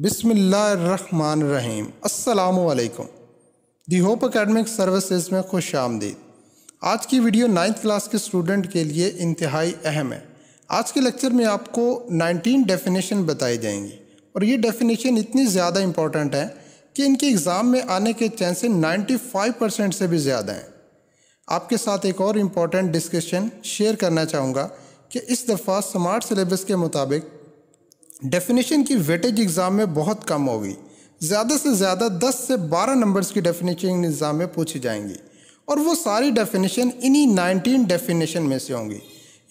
बिसमीम असलकम the hope academic services में खुश आमदीद आज की वीडियो नाइन्थ क्लास के स्टूडेंट के लिए इंतहाई अहम है आज के लेक्चर में आपको 19 डेफिनेशन बताई जाएंगी और ये डेफिनेशन इतनी ज़्यादा इम्पॉर्टेंट है कि इनके एग्ज़ाम में आने के चांसेस 95 परसेंट से भी ज़्यादा हैं आपके साथ एक और इम्पॉर्टेंट डिस्कशन शेयर करना चाहूँगा कि इस दफ़ा स्मार्ट सिलेबस के मुताबिक डेफिनेशन की वेटेज एग्ज़ाम में बहुत कम होगी ज़्यादा से ज़्यादा 10 से 12 नंबर्स की डेफिनेशन एग्ज़ाम में पूछी जाएंगी और वो सारी डेफिनेशन इन्हीं 19 डेफिनेशन में से होंगी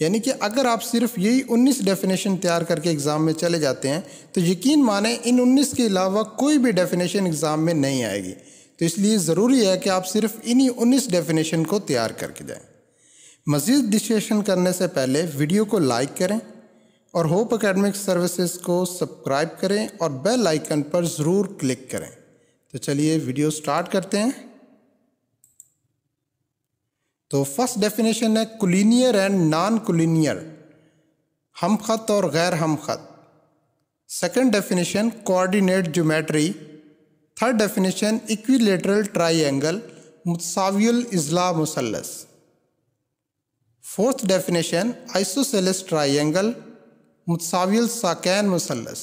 यानी कि अगर आप सिर्फ यही 19 डेफिनेशन तैयार करके एग्ज़ाम में चले जाते हैं तो यकीन माने इन 19 के अलावा कोई भी डेफिनेशन एग्ज़ाम में नहीं आएगी तो इसलिए ज़रूरी है कि आप सिर्फ इन्हीं उन्नीस डेफिनेशन को तैयार करके जाएँ मज़ीद डिस्कशन करने से पहले वीडियो को लाइक करें और होप अकेडमिक सर्विसेज को सब्सक्राइब करें और बेल आइकन पर ज़रूर क्लिक करें तो चलिए वीडियो स्टार्ट करते हैं तो फर्स्ट डेफिनेशन है कुलीनियर एंड नॉन कुलीनियर हम खत और गैर हम खत second definition coordinate geometry third definition equilateral triangle मुसाविल इजला मुसलस फोर्थ डेफिनेशन आइसोसेलिस ट्राइंगल मुतसाविल साकैन मुसलस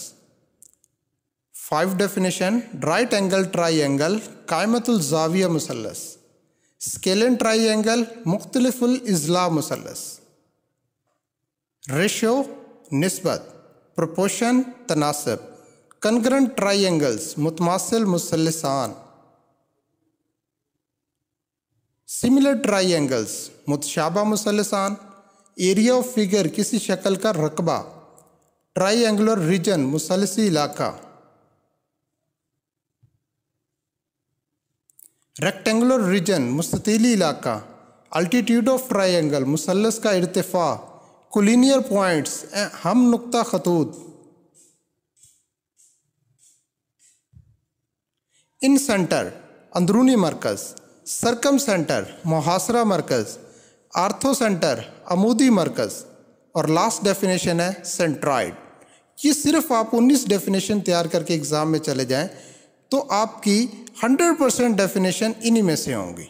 five definition right angle triangle कायमतुलजाविया मुसलस स्केलन ट्राइंगल मुख्तलफुल अजला मुसलस रेशो नस्बत प्रपोशन तनासब कनग्रन एंगल्स मुतमासिल मुसलसान सिमिलर ट्राई एंगल्स मुतशाबा मुसलसान एरिया ऑफ फिगर किसी शक्ल का रकबा ट्राइंगुलर रीजन मुसलसी इलाका रेक्टेंगुलर रीजन मुस्ततीली इलाका अल्टीट्यूड ऑफ ट्राइंगल मुसलस का इरतफा कुलिनियर पॉइंट्स हम नुकता खतूत इन सेंटर अंदरूनी मरकज़ सरकम सेंटर मुहासरा मरकज़ आर्थो सेंटर अमूदी मरकज़ और लास्ट डेफिनेशन है सेंट्राइड ये सिर्फ आप 19 डेफिनेशन तैयार करके एग्ज़ाम में चले जाएं तो आपकी 100 परसेंट डेफिनेशन इन्हीं में से होंगी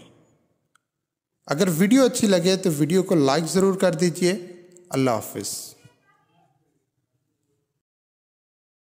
अगर वीडियो अच्छी लगे तो वीडियो को लाइक ज़रूर कर दीजिए अल्लाह हाफिज़